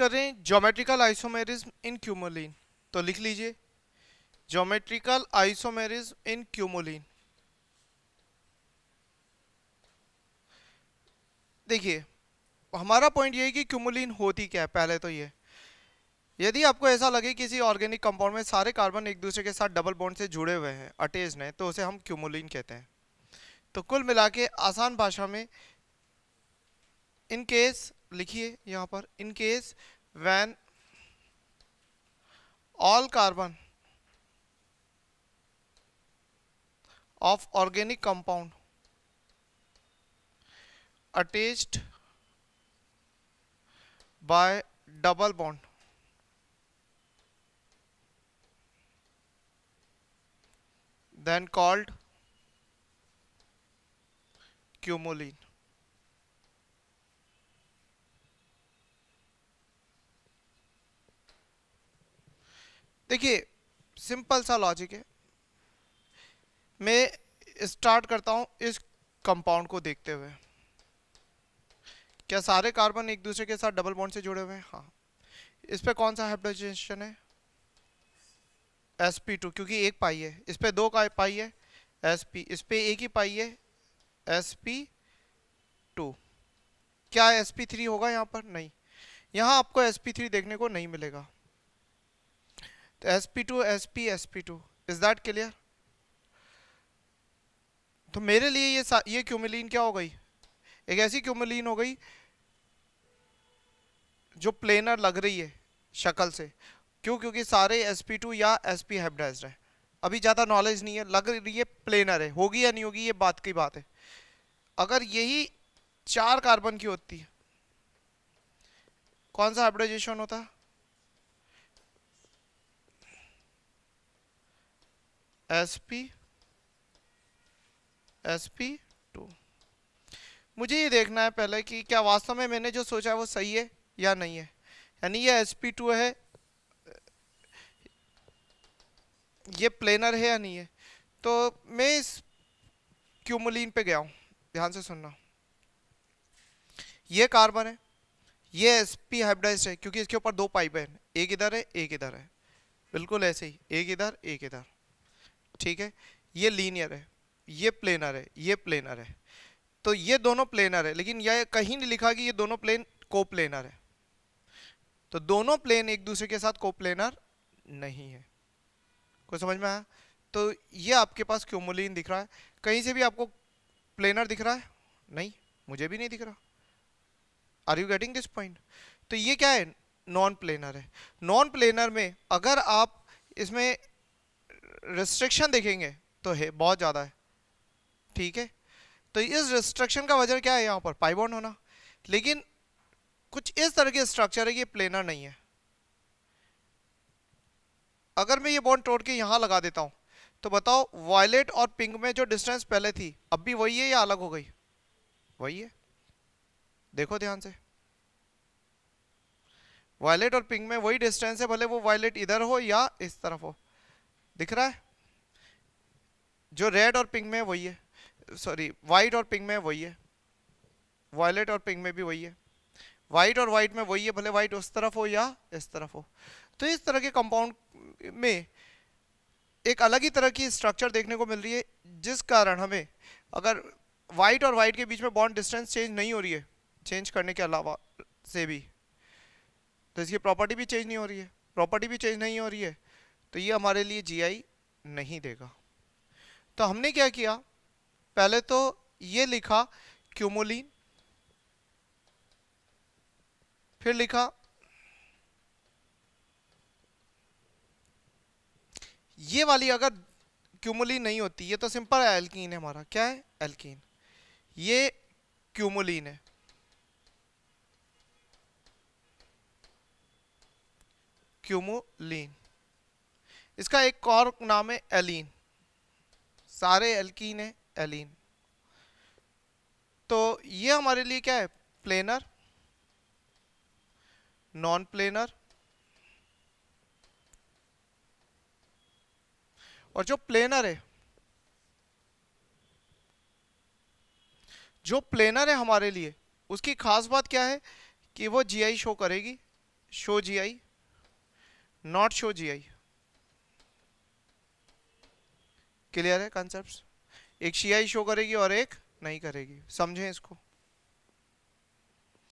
कर रहे हैं जोमेट्रिकल आइसोमेरिज्म इन क्यूमोलिन तो लिख लीजिए जोमेट्रिकल आइसोमेरिज्म इन क्यूमोलिन देखिए हमारा पॉइंट ये है कि क्यूमोलिन होती क्या है पहले तो ये यदि आपको ऐसा लगे किसी ऑर्गेनिक कंपाउंड में सारे कार्बन एक दूसरे के साथ डबल बॉन्ड से जुड़े हुए हैं अटेज हैं तो उसे हम क्यूमोलिन कहते हैं तो कुल मिला के आसान भाषा में इन केस लिखिए यहाँ पर in case when all carbon of organic compound attached by double bond then called cumulene देखिए सिंपल सा लॉजिक है मैं स्टार्ट करता हूँ इस कंपाउंड को देखते हुए क्या सारे कार्बन एक दूसरे के साथ डबल बॉन्ड से जुड़े हुए हैं हाँ इस पर कौन सा हाइड्रोजेशन है एस पी टू क्योंकि एक पाई है इस पर दो का पाई है पी इस पर एक ही पाई है टू क्या एस पी थ्री होगा यहाँ पर नहीं यहाँ आपको एस पी थ्री देखने को नहीं मिलेगा sp2 sp sp2 is that clear तो मेरे लिए ये ये क्यूमिलीन क्या हो गई एक ऐसी क्यूमिलीन हो गई जो प्लेनर लग रही है शक्ल से क्यों क्योंकि सारे sp2 या sp हेपडाइज्ड है अभी ज़्यादा नॉलेज नहीं है लग रही है प्लेनर है होगी या नहीं होगी ये बात की बात है अगर यही चार कार्बन की होती है कौन सा हाइब्रिडाइजेशन होता है sp sp2 मुझे ये देखना है पहले कि क्या वास्तव में मैंने जो सोचा है वो सही है या नहीं है यानी ये sp2 है ये प्लेनर है या नहीं है तो मैं इस क्यूमोलिन पे गया हूँ ध्यान से सुनना ये कार्बन है ये एस पी हाइब्रिडाइज्ड है क्योंकि इसके ऊपर दो पाइप हैं एक इधर है एक इधर है बिल्कुल ऐसे ही एक इधर एक इधर ठीक है ये लीनियर है ये प्लेनर है ये प्लेनर है तो ये दोनों प्लेनर है लेकिन यह कहीं नहीं लिखा कि ये दोनों प्लेन को प्लेनर है तो दोनों प्लेन एक दूसरे के साथ को प्लेनर नहीं है को समझ में आया तो ये आपके पास क्यूमोलिन दिख रहा है कहीं से भी आपको प्लेनर दिख रहा है नहीं मुझे भी नहीं दिख रहा are you getting this point तो ये क्या है नॉन प्लेनर है नॉन प्लेनर में अगर आप इसमें रिस्ट्रिक्शन देखेंगे तो है बहुत ज़्यादा है ठीक है तो इस रिस्ट्रिक्शन का वजह क्या है यहाँ पर पाइबॉन्ड होना लेकिन कुछ इस तरह के स्ट्रक्चर है ये प्लेनर नहीं है अगर मैं ये बॉन्ड तोड़ के यहाँ लगा देता हूँ तो बताओ वायलेट और पिंक में जो डिस्टेंस पहले थी अब भी वही है या अलग हो गई वही है देखो ध्यान से वायलेट और पिंक में वही डिस्टेंस है भले वो वायलेट इधर हो या इस तरफ हो दिख रहा है जो रेड और पिंक में वही है सॉरी वाइट और पिंक में वही है वायलेट और पिंक में भी वही है वाइट और वाइट में वही है भले वाइट उस तरफ हो या इस तरफ हो तो इस तरह के कंपाउंड में एक अलग ही तरह की स्ट्रक्चर देखने को मिल रही है जिस कारण हमें अगर वाइट और वाइट के बीच में बॉन्ड डिस्टेंस चेंज नहीं हो रही है चेंज करने के अलावा से भी तो इसकी प्रॉपर्टी भी चेंज नहीं हो रही है प्रॉपर्टी भी चेंज नहीं हो रही है तो ये हमारे लिए जी नहीं देगा तो हमने क्या किया पहले तो ये लिखा क्यूमोलिन फिर लिखा ये वाली अगर क्यूमोलिन नहीं होती ये तो सिंपल एल्कीन है हमारा क्या है एल्कीन ये क्यूमोलिन है क्यूमोलिन इसका एक और नाम है एलिन सारे एल्कीन है एलिन तो ये हमारे लिए क्या है प्लेनर नॉन प्लेनर और जो प्लेनर है जो प्लेनर है हमारे लिए उसकी खास बात क्या है कि वो जीआई शो करेगी show GI not show GI clear है कॉन्सेप्ट एक शिया ही शो करेगी और एक नहीं करेगी समझें इसको